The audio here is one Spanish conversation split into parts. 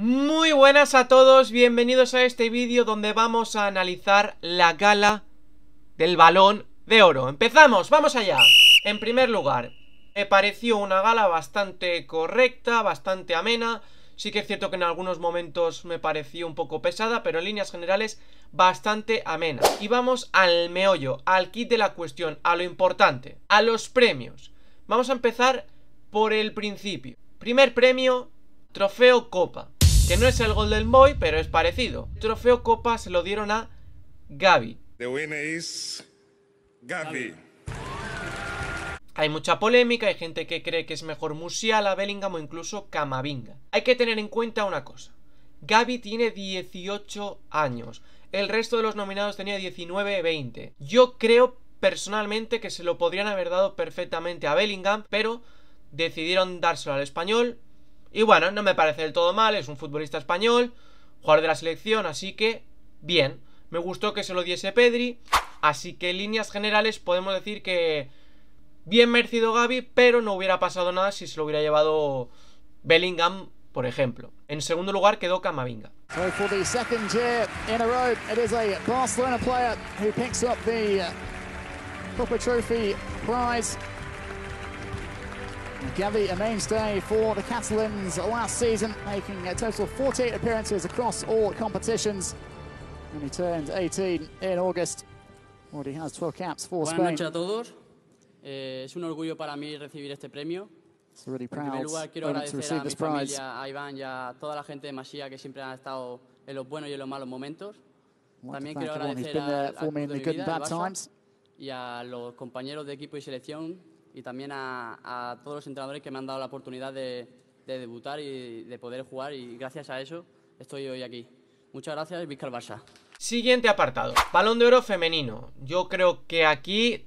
Muy buenas a todos, bienvenidos a este vídeo donde vamos a analizar la gala del balón de oro ¡Empezamos! ¡Vamos allá! En primer lugar, me pareció una gala bastante correcta, bastante amena Sí que es cierto que en algunos momentos me pareció un poco pesada, pero en líneas generales bastante amena Y vamos al meollo, al kit de la cuestión, a lo importante, a los premios Vamos a empezar por el principio Primer premio, trofeo copa que no es el Golden Boy, pero es parecido. El trofeo Copa se lo dieron a Gaby. The winner es Gaby. Hay mucha polémica, hay gente que cree que es mejor a Bellingham o incluso Camavinga. Hay que tener en cuenta una cosa. Gaby tiene 18 años. El resto de los nominados tenía 19-20. Yo creo personalmente que se lo podrían haber dado perfectamente a Bellingham, pero decidieron dárselo al español y bueno, no me parece del todo mal, es un futbolista español, jugador de la selección, así que bien. Me gustó que se lo diese Pedri, así que en líneas generales podemos decir que bien merecido Gaby, pero no hubiera pasado nada si se lo hubiera llevado Bellingham, por ejemplo. En segundo lugar quedó Camavinga. Gavi, a mainstay for the Catalans last season, making a total of 48 appearances across all competitions. And he turned 18 in August. Already has 12 caps for Buenas Spain. Buenas noches a todos. Eh, es un orgullo para mí recibir este premio. So really proud en lugar, quiero agradecer a mi familia, a Iván y a toda la gente de Masía que siempre han estado en los buenos y en los malos momentos. También quiero agradecer a a, a, a, a, y a los compañeros de equipo y selección y también a, todos los entrenadores que me han dado la oportunidad de, debutar y de poder jugar y gracias a eso estoy hoy aquí. Muchas gracias, Víctor Barça. Siguiente apartado, balón de oro femenino. Yo creo que aquí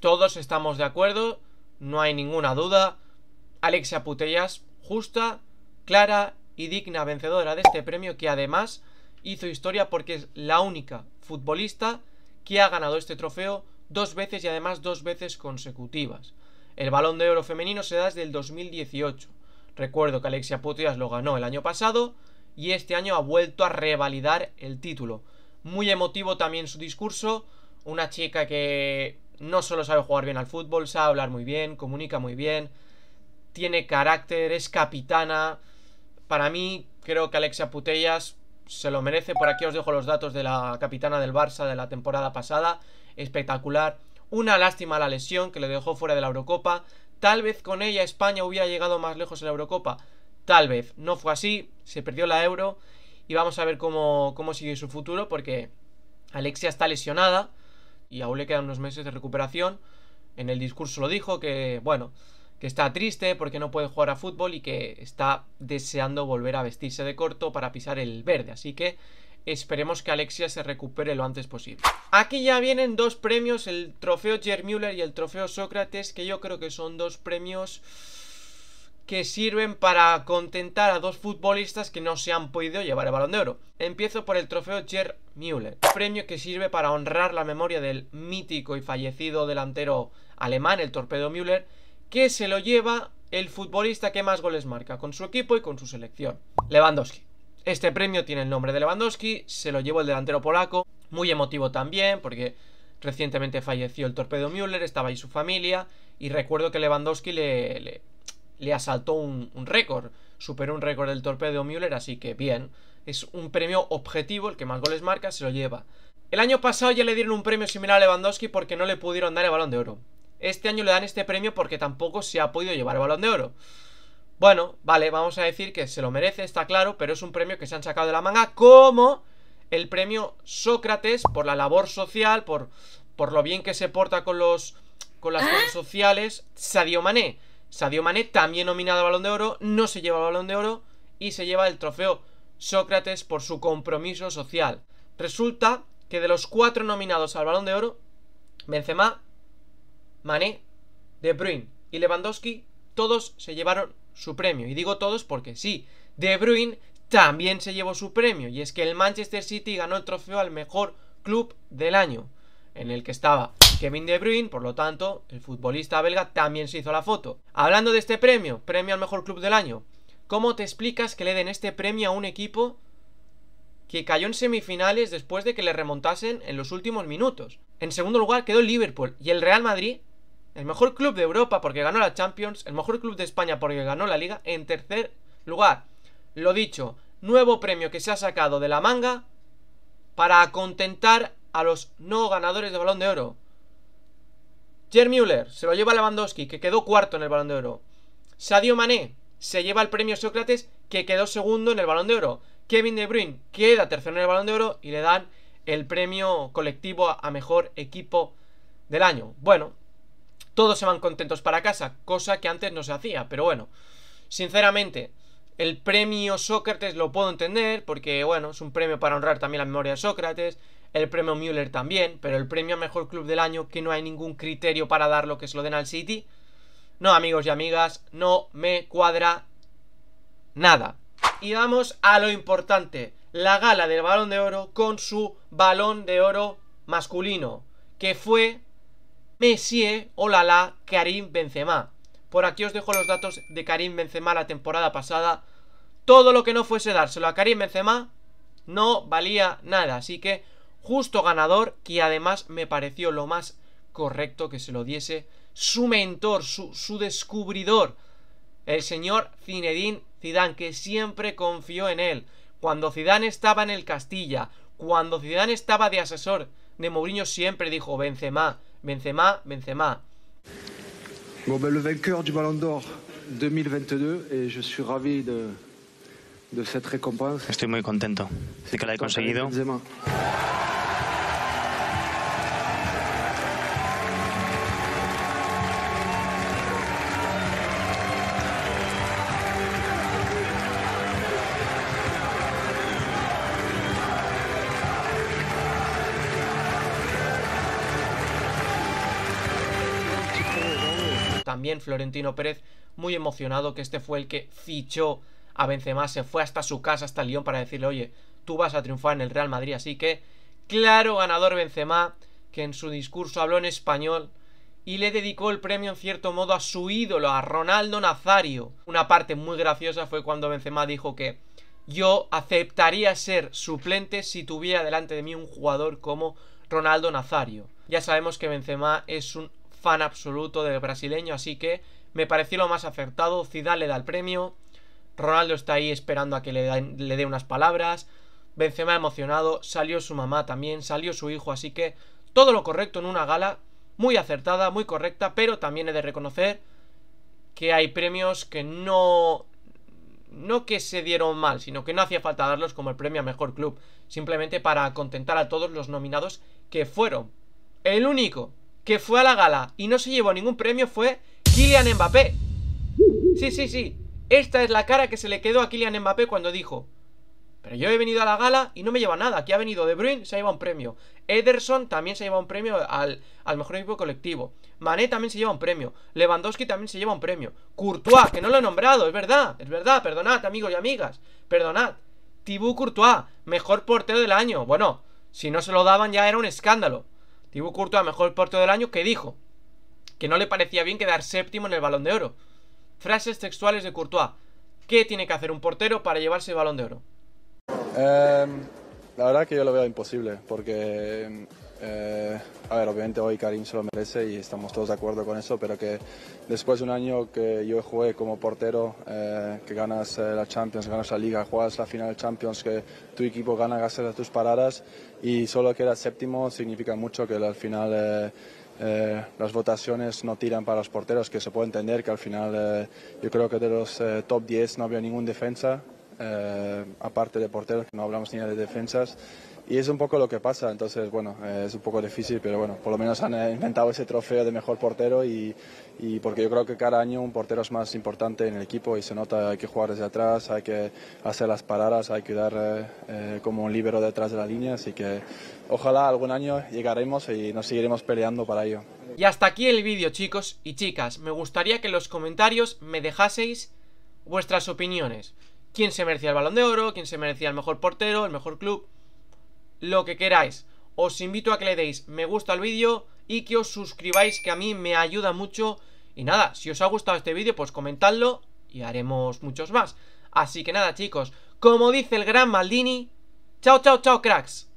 todos estamos de acuerdo, no hay ninguna duda. Alexia Putellas, justa, clara y digna vencedora de este premio que además hizo historia porque es la única futbolista que ha ganado este trofeo dos veces y además dos veces consecutivas. El balón de oro femenino se da desde el 2018. Recuerdo que Alexia Putellas lo ganó el año pasado y este año ha vuelto a revalidar el título. Muy emotivo también su discurso, una chica que no solo sabe jugar bien al fútbol, sabe hablar muy bien, comunica muy bien, tiene carácter, es capitana. Para mí, creo que Alexia Putellas se lo merece. Por aquí os dejo los datos de la capitana del Barça de la temporada pasada. Espectacular. Una lástima la lesión que le dejó fuera de la Eurocopa. Tal vez con ella España hubiera llegado más lejos en la Eurocopa. Tal vez. No fue así. Se perdió la Euro. Y vamos a ver cómo, sigue su futuro porque Alexia está lesionada y aún le quedan unos meses de recuperación. En el discurso lo dijo que, bueno, que está triste porque no puede jugar a fútbol y que está deseando volver a vestirse de corto para pisar el verde. Así que Esperemos que Alexia se recupere lo antes posible. Aquí ya vienen dos premios, el trofeo Müller y el trofeo Sócrates, que yo creo que son dos premios que sirven para contentar a dos futbolistas que no se han podido llevar el balón de oro. Empiezo por el trofeo Jer Müller, premio que sirve para honrar la memoria del mítico y fallecido delantero alemán, el torpedo Müller, que se lo lleva el futbolista que más goles marca, con su equipo y con su selección, Lewandowski. Este premio tiene el nombre de Lewandowski, se lo llevó el delantero polaco, muy emotivo también, porque recientemente falleció el torpedo Müller, estaba ahí su familia, y recuerdo que Lewandowski le, asaltó un, un récord, superó un récord del torpedo Müller, así que bien, es un premio objetivo, el que más goles marca se lo lleva. El año pasado ya le dieron un premio similar a Lewandowski porque no le pudieron dar el balón de oro. Este año le dan este premio porque tampoco se ha podido llevar el balón de oro. Bueno, vale, vamos a decir que se lo merece, está claro, pero es un premio que se han sacado de la manga como el premio Sócrates por la labor social, por, por lo bien que se porta con los con las cosas sociales. Sadio Mané. Sadio Mané también nominado al Balón de Oro, no se lleva el Balón de Oro y se lleva el trofeo Sócrates por su compromiso social. Resulta que de los cuatro nominados al Balón de Oro, Benzema, Mané, De Bruyne y Lewandowski, todos se llevaron su premio. Y digo todos porque sí, De Bruyne también se llevó su premio. Y es que el Manchester City ganó el trofeo al mejor club del año, en el que estaba Kevin De Bruyne, por lo tanto, el futbolista belga también se hizo la foto. Hablando de este premio, premio al mejor club del año, ¿cómo te explicas que le den este premio a un equipo que cayó en semifinales después de que le remontasen en los últimos minutos? En segundo lugar quedó el Liverpool y el Real Madrid el mejor club de Europa porque ganó la Champions. El mejor club de España porque ganó la Liga. En tercer lugar, lo dicho, nuevo premio que se ha sacado de la manga para contentar a los no ganadores de Balón de Oro. Jer Müller se lo lleva Lewandowski, que quedó cuarto en el Balón de Oro. Sadio Mané se lleva el premio Sócrates, que quedó segundo en el Balón de Oro. Kevin De Bruyne queda tercero en el Balón de Oro y le dan el premio colectivo a mejor equipo del año. Bueno, todos se van contentos para casa, cosa que antes no se hacía, pero bueno, sinceramente, el premio Sócrates lo puedo entender, porque bueno, es un premio para honrar también la memoria de Sócrates, el premio Müller también, pero el premio a mejor club del año, que no hay ningún criterio para darlo, que se lo den al City, no amigos y amigas, no me cuadra nada. Y vamos a lo importante, la gala del balón de oro con su balón de oro masculino, que fue Messier, Olala, Karim Benzema. Por aquí os dejo los datos de Karim Benzema la temporada pasada. Todo lo que no fuese dárselo a Karim Benzema no valía nada. Así que justo ganador, que además me pareció lo más correcto que se lo diese su mentor, su, su descubridor, el señor Zinedine Zidane, que siempre confió en él. Cuando Zidane estaba en el Castilla, cuando Zidane estaba de asesor de Mourinho, siempre dijo, Benzema, Benzema, Benzema. Bon, ben, le vainqueur du Ballon d'Or 2022 et je suis ravi de, de cette récompense. Estoy muy contento de que la he conseguido. también Florentino Pérez muy emocionado que este fue el que fichó a Benzema, se fue hasta su casa, hasta Lyon para decirle, oye, tú vas a triunfar en el Real Madrid, así que claro ganador Benzema, que en su discurso habló en español y le dedicó el premio en cierto modo a su ídolo, a Ronaldo Nazario. Una parte muy graciosa fue cuando Benzema dijo que yo aceptaría ser suplente si tuviera delante de mí un jugador como Ronaldo Nazario. Ya sabemos que Benzema es un fan absoluto del brasileño, así que me pareció lo más acertado. Zidane le da el premio, Ronaldo está ahí esperando a que le, le dé unas palabras, Benzema emocionado, salió su mamá también, salió su hijo, así que todo lo correcto en una gala muy acertada, muy correcta, pero también he de reconocer que hay premios que no no que se dieron mal, sino que no hacía falta darlos como el premio a mejor club, simplemente para contentar a todos los nominados que fueron. El único que fue a la gala y no se llevó ningún premio fue Kylian Mbappé. Sí, sí, sí. Esta es la cara que se le quedó a Kylian Mbappé cuando dijo, pero yo he venido a la gala y no me lleva nada. Aquí ha venido De Bruyne, se ha llevado un premio. Ederson también se lleva un premio al, al mejor equipo colectivo. Mané también se lleva un premio. Lewandowski también se lleva un premio. Courtois, que no lo he nombrado, es verdad, es verdad. Perdonad, amigos y amigas. Perdonad. Thibaut Courtois, mejor portero del año. Bueno, si no se lo daban ya era un escándalo hubo Courtois, mejor portero del año, que dijo que no le parecía bien quedar séptimo en el Balón de Oro. Frases textuales de Courtois. ¿Qué tiene que hacer un portero para llevarse el Balón de Oro? Em, la verdad que yo lo veo imposible, porque em, eh, a ver, obviamente hoy Karim se lo merece y estamos todos de acuerdo con eso, pero que después de un año que yo jugué como portero, eh, que ganas eh, la Champions, ganas la Liga, juegas la final Champions, que tu equipo gana gracias a tus paradas y solo quedas séptimo, significa mucho que al final... las votaciones no tiran para los porteros, que se puede entender que al final yo creo que de los top 10 no había ningún defensa, aparte de porteros, no hablamos ni de defensas y es un poco lo que pasa. Entonces, bueno, eh, es un poco difícil, pero bueno, por lo menos han eh, inventado ese trofeo de mejor portero y, porque yo creo que cada año un portero es más importante en el equipo y se nota, hay que jugar desde atrás, hay que hacer las paradas, hay que dar eh, como un libero detrás de la línea, así que ojalá algún año llegaremos y nos seguiremos peleando para ello. Y hasta aquí el vídeo chicos y chicas, me gustaría que en los comentarios me dejaseis vuestras opiniones. ¿Quién se merecía el balón de oro? ¿Quién se merecía el mejor portero? ¿El mejor club? lo que queráis. Os invito a que le deis me gusta al vídeo y que os suscribáis, que a mí me ayuda mucho. Y nada, si os ha gustado este vídeo, pues comentadlo y haremos muchos más. Así que nada, chicos, como dice el gran Maldini, chao, chao, chao, cracks.